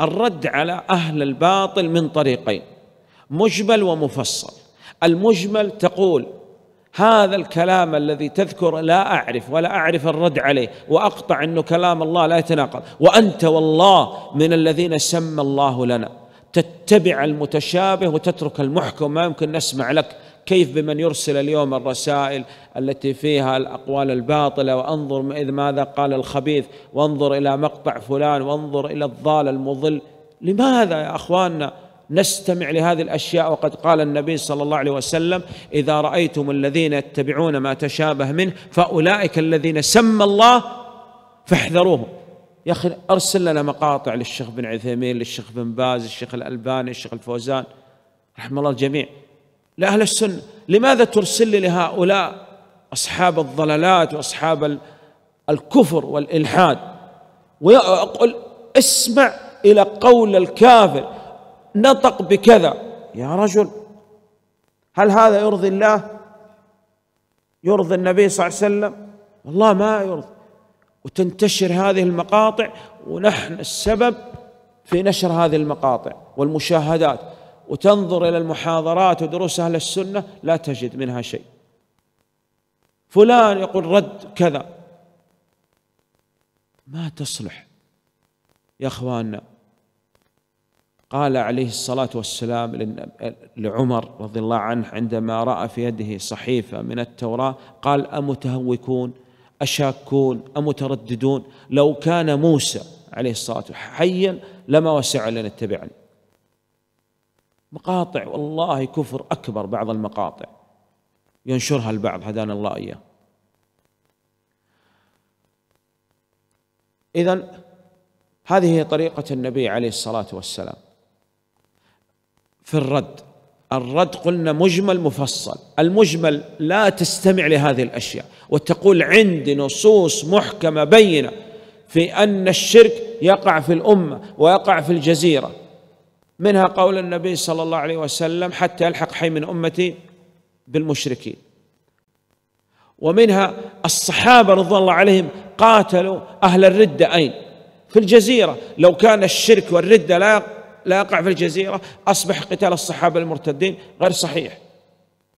الرد على أهل الباطل من طريقين مجمل ومفصل المجمل تقول هذا الكلام الذي تذكر لا أعرف ولا أعرف الرد عليه وأقطع أنه كلام الله لا يتناقض وأنت والله من الذين سمى الله لنا تتبع المتشابه وتترك المحكم ما يمكن نسمع لك كيف بمن يرسل اليوم الرسائل التي فيها الأقوال الباطلة وأنظر إذ ماذا قال الخبيث وانظر إلى مقطع فلان وانظر إلى الضال المضل لماذا يا أخواننا نستمع لهذه الاشياء وقد قال النبي صلى الله عليه وسلم اذا رايتم الذين يتبعون ما تشابه منه فاولئك الذين سمى الله فاحذروهم يا اخي ارسل لنا مقاطع للشيخ بن عثيمين للشيخ بن باز الشيخ الالباني الشيخ الفوزان رحم الله الجميع لأهل السنة لماذا ترسل لي لهؤلاء أصحاب الضلالات وأصحاب الكفر والإلحاد ويقول اسمع إلى قول الكافر نطق بكذا يا رجل هل هذا يرضي الله يرضي النبي صلى الله عليه وسلم والله ما يرضي وتنتشر هذه المقاطع ونحن السبب في نشر هذه المقاطع والمشاهدات وتنظر إلى المحاضرات ودروس أهل السنة لا تجد منها شيء فلان يقول رد كذا ما تصلح يا اخواننا قال عليه الصلاه والسلام لعمر رضي الله عنه عندما راى في يده صحيفه من التوراه قال امتهوكون اشاكون امترددون لو كان موسى عليه الصلاه والسلام حيا لما وسع اتبعني مقاطع والله كفر أكبر بعض المقاطع ينشرها البعض هدانا الله إياه إذا هذه هي طريقة النبي عليه الصلاة والسلام في الرد الرد قلنا مجمل مفصل المجمل لا تستمع لهذه الأشياء وتقول عندي نصوص محكمة بينة في أن الشرك يقع في الأمة ويقع في الجزيرة منها قول النبي صلى الله عليه وسلم حتى يلحق حي من امتي بالمشركين ومنها الصحابه رضي الله عليهم قاتلوا اهل الرده اين؟ في الجزيره لو كان الشرك والرده لا لا يقع في الجزيره اصبح قتال الصحابه المرتدين غير صحيح